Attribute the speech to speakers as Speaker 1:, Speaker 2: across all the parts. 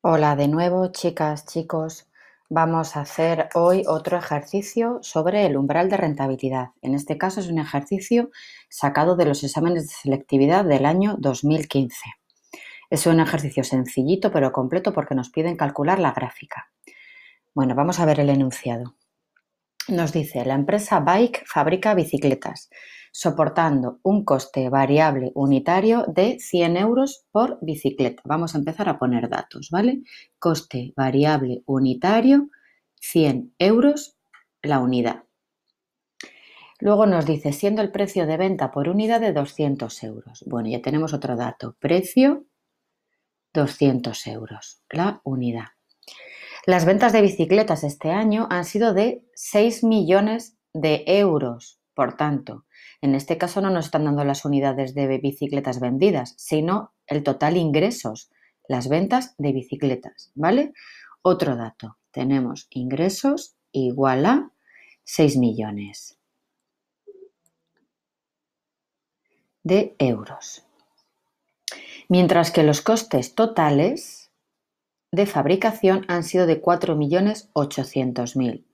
Speaker 1: Hola de nuevo chicas, chicos. Vamos a hacer hoy otro ejercicio sobre el umbral de rentabilidad. En este caso es un ejercicio sacado de los exámenes de selectividad del año 2015. Es un ejercicio sencillito pero completo porque nos piden calcular la gráfica. Bueno, vamos a ver el enunciado. Nos dice, la empresa Bike fabrica bicicletas, soportando un coste variable unitario de 100 euros por bicicleta. Vamos a empezar a poner datos, ¿vale? Coste variable unitario, 100 euros la unidad. Luego nos dice, siendo el precio de venta por unidad de 200 euros. Bueno, ya tenemos otro dato, precio 200 euros la unidad. Las ventas de bicicletas este año han sido de 6 millones de euros, por tanto, en este caso no nos están dando las unidades de bicicletas vendidas, sino el total ingresos, las ventas de bicicletas, ¿vale? Otro dato, tenemos ingresos igual a 6 millones de euros. Mientras que los costes totales de fabricación han sido de 4.800.000.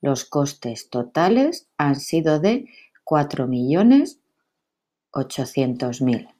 Speaker 1: Los costes totales han sido de 4.800.000.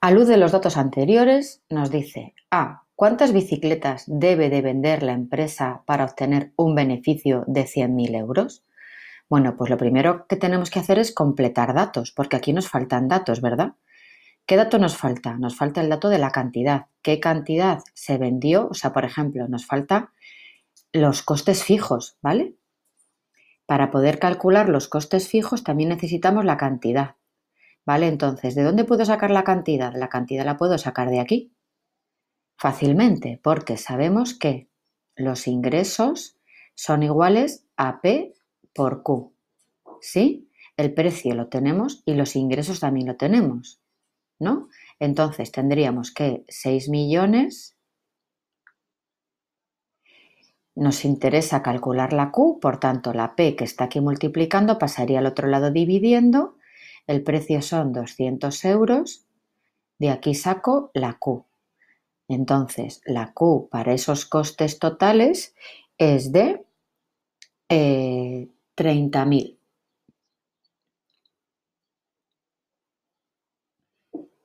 Speaker 1: A luz de los datos anteriores, nos dice A. Ah, ¿Cuántas bicicletas debe de vender la empresa para obtener un beneficio de 100.000 euros? Bueno, pues lo primero que tenemos que hacer es completar datos, porque aquí nos faltan datos, ¿verdad? ¿Qué dato nos falta? Nos falta el dato de la cantidad. ¿Qué cantidad se vendió? O sea, por ejemplo, nos falta los costes fijos, ¿vale? Para poder calcular los costes fijos también necesitamos la cantidad, ¿vale? Entonces, ¿de dónde puedo sacar la cantidad? La cantidad la puedo sacar de aquí fácilmente porque sabemos que los ingresos son iguales a P por Q, ¿sí? El precio lo tenemos y los ingresos también lo tenemos. ¿no? Entonces tendríamos que 6 millones nos interesa calcular la Q, por tanto la P que está aquí multiplicando pasaría al otro lado dividiendo, el precio son 200 euros, de aquí saco la Q. Entonces la Q para esos costes totales es de 30.000. Eh,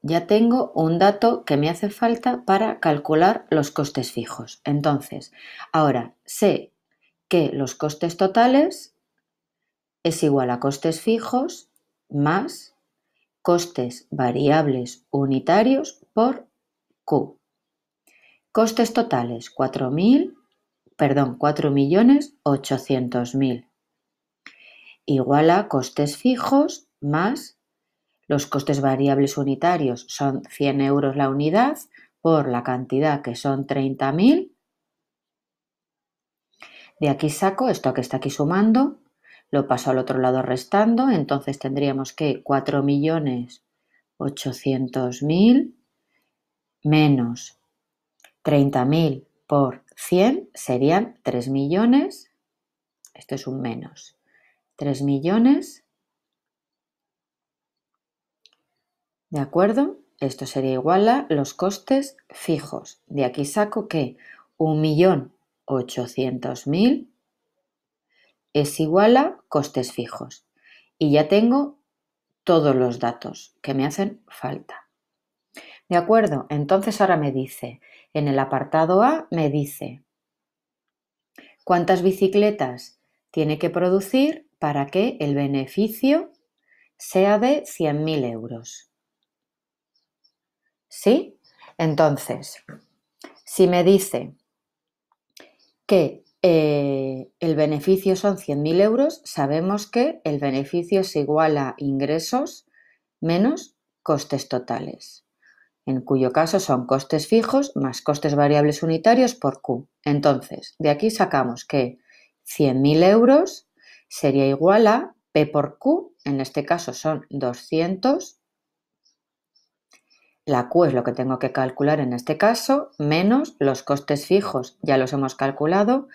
Speaker 1: ya tengo un dato que me hace falta para calcular los costes fijos. Entonces, ahora sé que los costes totales es igual a costes fijos más costes variables unitarios por Q. Costes totales 4.000, perdón, 4.800.000 igual a costes fijos más los costes variables unitarios son 100 euros la unidad por la cantidad que son 30.000. De aquí saco esto que está aquí sumando, lo paso al otro lado restando, entonces tendríamos que 4.800.000 menos 30.000 por 100 serían 3 millones, esto es un menos, 3 millones ¿De acuerdo? Esto sería igual a los costes fijos. De aquí saco que 1.800.000 es igual a costes fijos. Y ya tengo todos los datos que me hacen falta. ¿De acuerdo? Entonces ahora me dice, en el apartado A me dice cuántas bicicletas tiene que producir para que el beneficio sea de 100.000 euros. ¿Sí? Entonces, si me dice que eh, el beneficio son 100.000 euros, sabemos que el beneficio es igual a ingresos menos costes totales, en cuyo caso son costes fijos más costes variables unitarios por Q. Entonces, de aquí sacamos que 100.000 euros sería igual a P por Q, en este caso son 200 la Q es lo que tengo que calcular en este caso, menos los costes fijos. Ya los hemos calculado,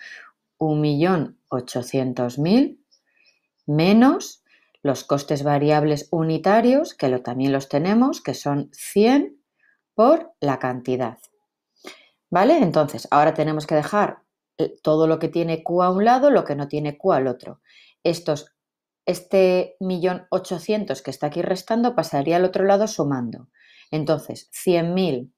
Speaker 1: 1.800.000 menos los costes variables unitarios, que también los tenemos, que son 100 por la cantidad. ¿Vale? Entonces, ahora tenemos que dejar eh, todo lo que tiene Q a un lado, lo que no tiene Q al otro. Estos, este millón que está aquí restando pasaría al otro lado sumando. Entonces, 100.000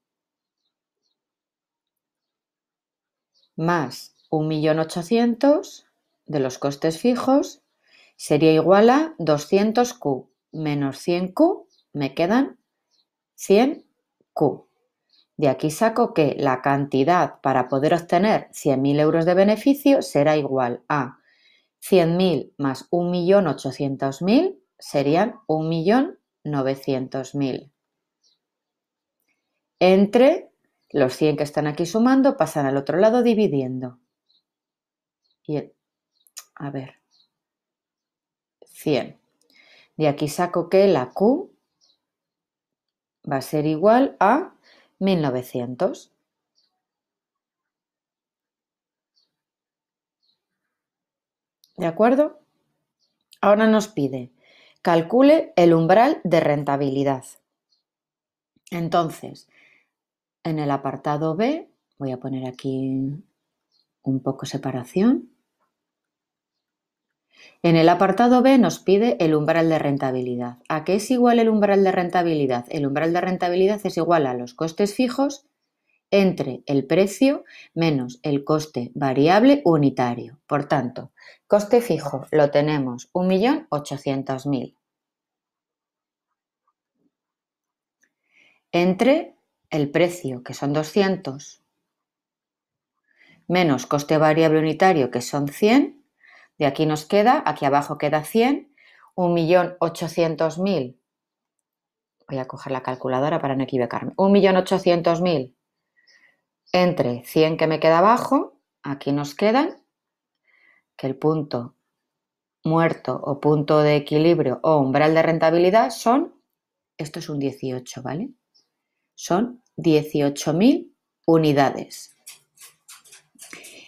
Speaker 1: más 1.800.000 de los costes fijos sería igual a 200Q menos 100Q, me quedan 100Q. De aquí saco que la cantidad para poder obtener 100.000 euros de beneficio será igual a 100.000 más 1.800.000 serían 1.900.000 entre los 100 que están aquí sumando, pasan al otro lado dividiendo. Y a ver, 100. De aquí saco que la Q va a ser igual a 1900. ¿De acuerdo? Ahora nos pide, calcule el umbral de rentabilidad. Entonces, en el apartado B, voy a poner aquí un poco separación. En el apartado B nos pide el umbral de rentabilidad. ¿A qué es igual el umbral de rentabilidad? El umbral de rentabilidad es igual a los costes fijos entre el precio menos el coste variable unitario. Por tanto, coste fijo lo tenemos 1.800.000. entre el precio, que son 200, menos coste variable unitario, que son 100, de aquí nos queda, aquí abajo queda 100, 1.800.000, voy a coger la calculadora para no equivocarme, 1.800.000 entre 100 que me queda abajo, aquí nos quedan, que el punto muerto o punto de equilibrio o umbral de rentabilidad son, esto es un 18, ¿vale? Son 18.000 unidades.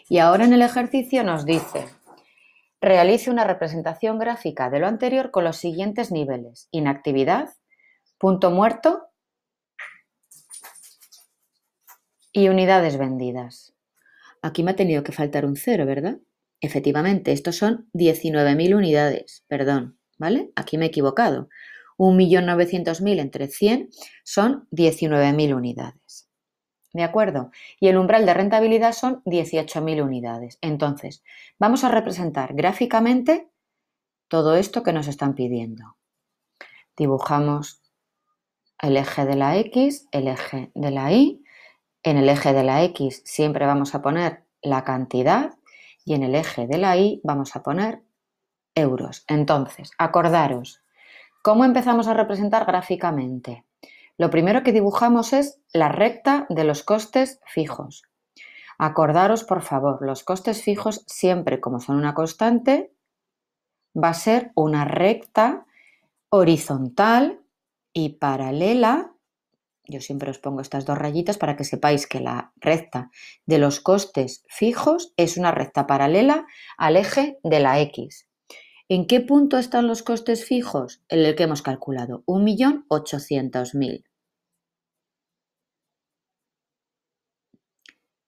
Speaker 1: Y ahora en el ejercicio nos dice, realice una representación gráfica de lo anterior con los siguientes niveles. Inactividad, punto muerto y unidades vendidas. Aquí me ha tenido que faltar un cero, ¿verdad? Efectivamente, estos son 19.000 unidades, perdón, ¿vale? Aquí me he equivocado. 1.900.000 entre 100 son 19.000 unidades. ¿De acuerdo? Y el umbral de rentabilidad son 18.000 unidades. Entonces, vamos a representar gráficamente todo esto que nos están pidiendo. Dibujamos el eje de la X, el eje de la Y. En el eje de la X siempre vamos a poner la cantidad y en el eje de la Y vamos a poner euros. Entonces, acordaros, ¿Cómo empezamos a representar gráficamente? Lo primero que dibujamos es la recta de los costes fijos. Acordaros, por favor, los costes fijos siempre, como son una constante, va a ser una recta horizontal y paralela. Yo siempre os pongo estas dos rayitas para que sepáis que la recta de los costes fijos es una recta paralela al eje de la X. ¿En qué punto están los costes fijos? En el que hemos calculado, 1.800.000.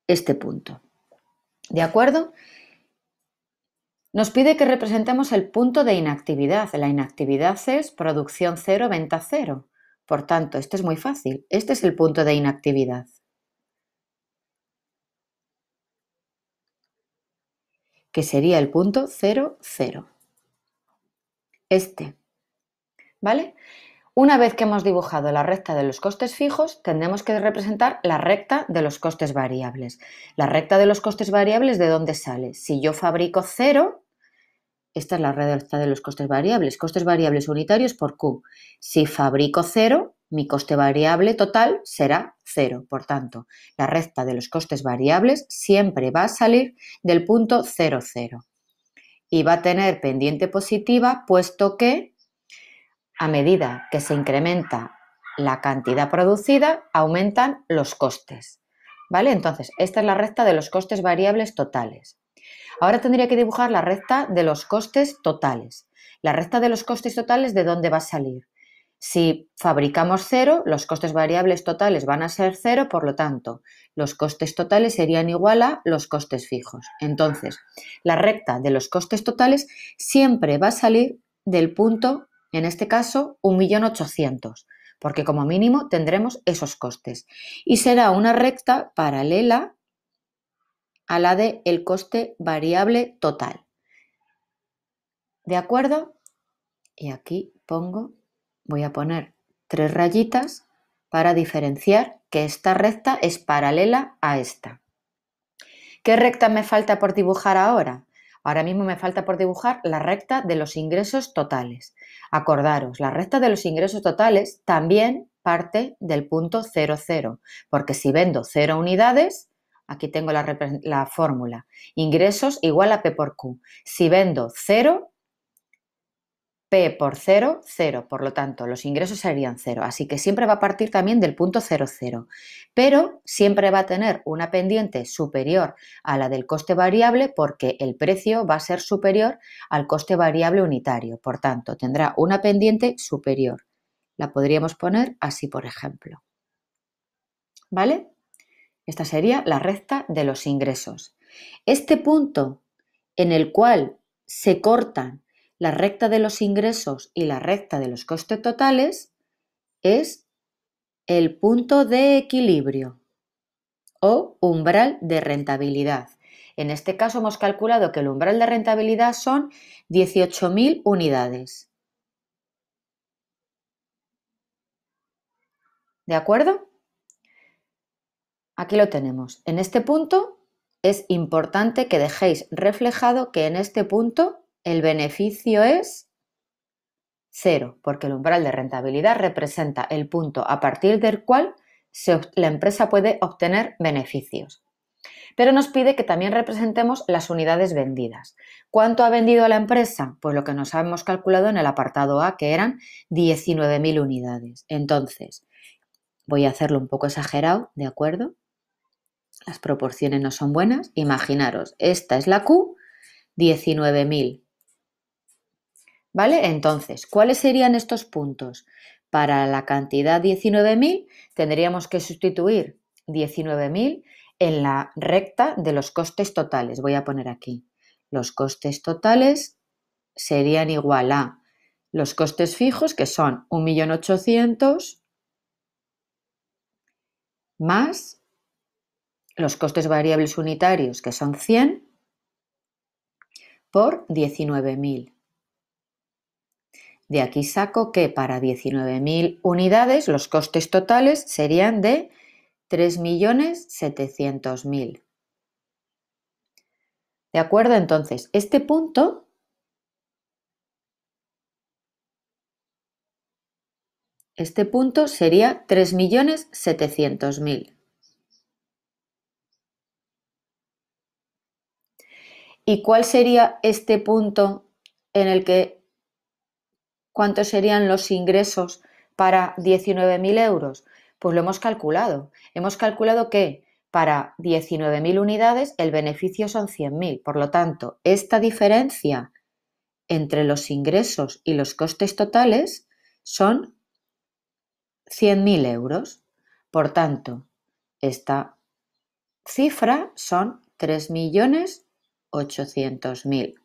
Speaker 1: Este punto. ¿De acuerdo? Nos pide que representemos el punto de inactividad. La inactividad es producción cero, venta cero. Por tanto, este es muy fácil. Este es el punto de inactividad. Que sería el punto cero, cero este. ¿Vale? Una vez que hemos dibujado la recta de los costes fijos, tendremos que representar la recta de los costes variables. La recta de los costes variables, ¿de dónde sale? Si yo fabrico cero, esta es la recta de los costes variables, costes variables unitarios por Q. Si fabrico cero, mi coste variable total será cero. Por tanto, la recta de los costes variables siempre va a salir del punto 0,0. 0 y va a tener pendiente positiva, puesto que a medida que se incrementa la cantidad producida, aumentan los costes. ¿Vale? Entonces, esta es la recta de los costes variables totales. Ahora tendría que dibujar la recta de los costes totales. La recta de los costes totales, ¿de dónde va a salir? Si fabricamos cero, los costes variables totales van a ser cero, por lo tanto, los costes totales serían igual a los costes fijos. Entonces, la recta de los costes totales siempre va a salir del punto, en este caso, 1.800.000, porque como mínimo tendremos esos costes. Y será una recta paralela a la de el coste variable total. ¿De acuerdo? Y aquí pongo voy a poner tres rayitas para diferenciar que esta recta es paralela a esta. ¿Qué recta me falta por dibujar ahora? Ahora mismo me falta por dibujar la recta de los ingresos totales. Acordaros, la recta de los ingresos totales también parte del punto 00, porque si vendo 0 unidades, aquí tengo la, la fórmula, ingresos igual a P por Q. Si vendo 0, P por 0, 0, por lo tanto los ingresos serían 0, así que siempre va a partir también del punto 0, 0, pero siempre va a tener una pendiente superior a la del coste variable porque el precio va a ser superior al coste variable unitario, por tanto tendrá una pendiente superior. La podríamos poner así, por ejemplo. ¿Vale? Esta sería la recta de los ingresos. Este punto en el cual se cortan la recta de los ingresos y la recta de los costes totales es el punto de equilibrio o umbral de rentabilidad. En este caso hemos calculado que el umbral de rentabilidad son 18.000 unidades. ¿De acuerdo? Aquí lo tenemos. En este punto es importante que dejéis reflejado que en este punto el beneficio es cero, porque el umbral de rentabilidad representa el punto a partir del cual la empresa puede obtener beneficios. Pero nos pide que también representemos las unidades vendidas. ¿Cuánto ha vendido la empresa? Pues lo que nos hemos calculado en el apartado A, que eran 19.000 unidades. Entonces, voy a hacerlo un poco exagerado, ¿de acuerdo? Las proporciones no son buenas. Imaginaros, esta es la Q, 19.000 ¿Vale? Entonces, ¿cuáles serían estos puntos? Para la cantidad 19.000 tendríamos que sustituir 19.000 en la recta de los costes totales. Voy a poner aquí. Los costes totales serían igual a los costes fijos, que son 1.800.000 más los costes variables unitarios, que son 100, por 19.000. De aquí saco que para 19.000 unidades los costes totales serían de 3.700.000. ¿De acuerdo? Entonces, este punto este punto sería 3.700.000. ¿Y cuál sería este punto en el que ¿Cuántos serían los ingresos para 19.000 euros? Pues lo hemos calculado. Hemos calculado que para 19.000 unidades el beneficio son 100.000. Por lo tanto, esta diferencia entre los ingresos y los costes totales son 100.000 euros. Por tanto, esta cifra son 3.800.000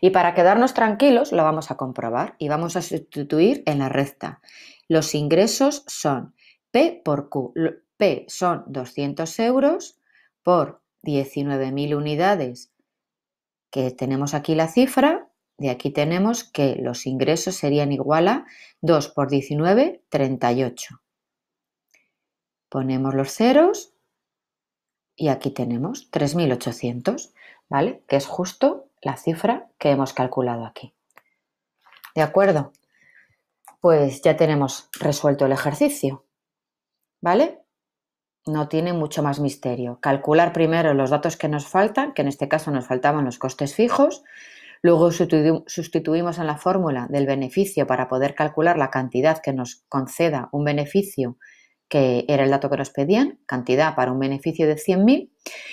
Speaker 1: y para quedarnos tranquilos lo vamos a comprobar y vamos a sustituir en la recta. Los ingresos son P por Q. P son 200 euros por 19.000 unidades que tenemos aquí la cifra. De aquí tenemos que los ingresos serían igual a 2 por 19, 38. Ponemos los ceros y aquí tenemos 3.800, ¿vale? Que es justo la cifra que hemos calculado aquí. ¿De acuerdo? Pues ya tenemos resuelto el ejercicio. ¿Vale? No tiene mucho más misterio. Calcular primero los datos que nos faltan, que en este caso nos faltaban los costes fijos. Luego sustituimos en la fórmula del beneficio para poder calcular la cantidad que nos conceda un beneficio que era el dato que nos pedían, cantidad para un beneficio de 100.000.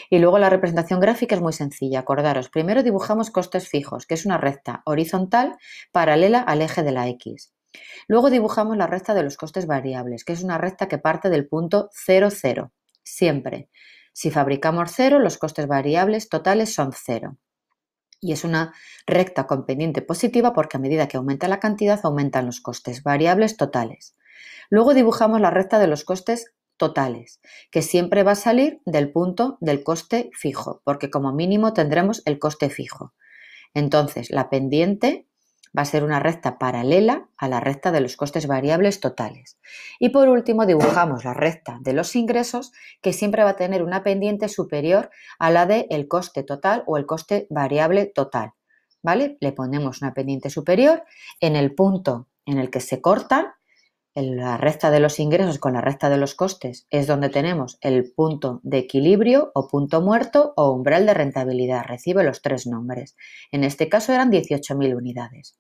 Speaker 1: Y luego la representación gráfica es muy sencilla. Acordaros, primero dibujamos costes fijos, que es una recta horizontal paralela al eje de la X. Luego dibujamos la recta de los costes variables, que es una recta que parte del punto 0, 0, siempre. Si fabricamos 0, los costes variables totales son 0. Y es una recta con pendiente positiva porque a medida que aumenta la cantidad aumentan los costes variables totales. Luego dibujamos la recta de los costes totales, que siempre va a salir del punto del coste fijo, porque como mínimo tendremos el coste fijo. Entonces, la pendiente va a ser una recta paralela a la recta de los costes variables totales. Y por último, dibujamos la recta de los ingresos, que siempre va a tener una pendiente superior a la del el coste total o el coste variable total. ¿Vale? Le ponemos una pendiente superior en el punto en el que se cortan la recta de los ingresos con la recta de los costes es donde tenemos el punto de equilibrio o punto muerto o umbral de rentabilidad. Recibe los tres nombres. En este caso eran 18.000 unidades.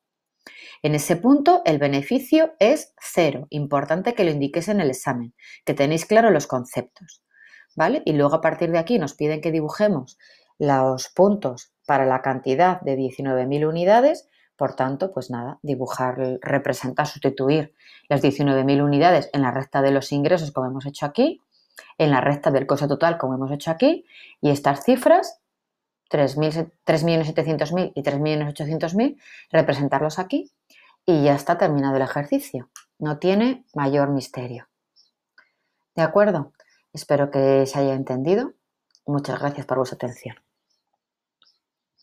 Speaker 1: En ese punto el beneficio es cero. Importante que lo indiques en el examen, que tenéis claro los conceptos. ¿Vale? Y luego a partir de aquí nos piden que dibujemos los puntos para la cantidad de 19.000 unidades por tanto, pues nada, dibujar representar, sustituir las 19.000 unidades en la recta de los ingresos como hemos hecho aquí, en la recta del costo total como hemos hecho aquí, y estas cifras, 3.700.000 y 3.800.000, representarlos aquí y ya está terminado el ejercicio. No tiene mayor misterio. ¿De acuerdo? Espero que se haya entendido. Muchas gracias por vuestra atención.